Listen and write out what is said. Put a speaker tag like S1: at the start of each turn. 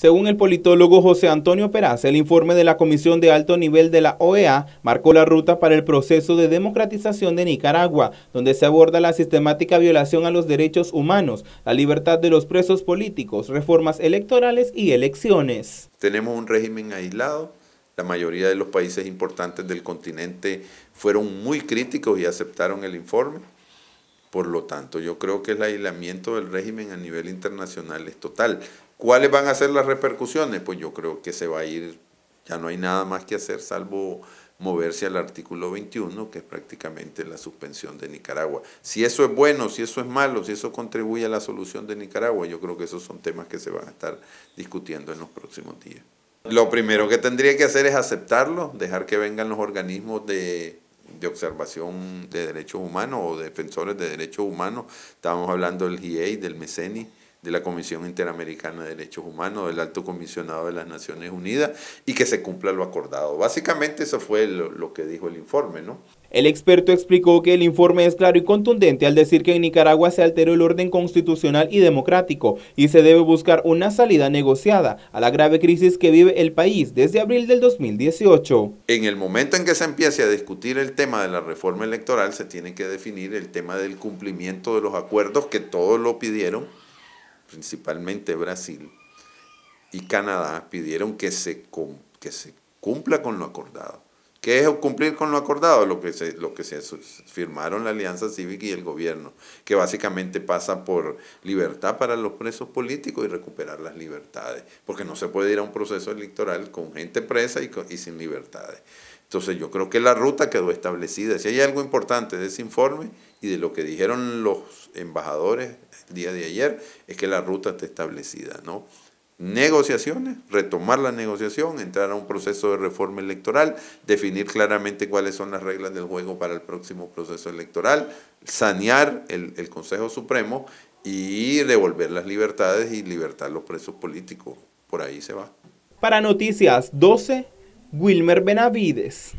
S1: Según el politólogo José Antonio Peraz, el informe de la Comisión de Alto Nivel de la OEA marcó la ruta para el proceso de democratización de Nicaragua, donde se aborda la sistemática violación a los derechos humanos, la libertad de los presos políticos, reformas electorales y elecciones.
S2: Tenemos un régimen aislado, la mayoría de los países importantes del continente fueron muy críticos y aceptaron el informe. Por lo tanto, yo creo que el aislamiento del régimen a nivel internacional es total. ¿Cuáles van a ser las repercusiones? Pues yo creo que se va a ir, ya no hay nada más que hacer salvo moverse al artículo 21, que es prácticamente la suspensión de Nicaragua. Si eso es bueno, si eso es malo, si eso contribuye a la solución de Nicaragua, yo creo que esos son temas que se van a estar discutiendo en los próximos días. Lo primero que tendría que hacer es aceptarlo, dejar que vengan los organismos de, observación de derechos humanos o defensores de derechos humanos. estamos hablando del GIEI, del MECENI, de la Comisión Interamericana de Derechos Humanos, del Alto Comisionado de las Naciones Unidas, y que se cumpla lo acordado. Básicamente eso fue lo,
S1: que dijo el informe, ¿no? El experto explicó que el informe es claro y contundente al decir que en Nicaragua se alteró el orden constitucional y democrático y se debe buscar una salida negociada a la grave crisis que vive el país desde abril del 2018.
S2: En el momento en que se empiece a discutir el tema de la reforma electoral, se tiene que definir el tema del cumplimiento de los acuerdos que todos lo pidieron principalmente Brasil y Canadá, pidieron que se, que se cumpla con lo acordado que es cumplir con lo acordado, lo que, se, lo que se firmaron la Alianza Cívica y el gobierno, que básicamente pasa por libertad para los presos políticos y recuperar las libertades, porque no se puede ir a un proceso electoral con gente presa y, y sin libertades. Entonces yo creo que la ruta quedó establecida. Si hay algo importante de ese informe y de lo que dijeron los embajadores el día de ayer, es que la ruta está establecida, ¿no? negociaciones, retomar la negociación, entrar a un proceso de reforma electoral, definir claramente cuáles son las reglas del juego para el próximo proceso electoral, sanear el, Consejo Supremo y devolver las libertades y libertar los presos políticos. Por ahí se
S1: va. Para Noticias 12, Wilmer Benavides.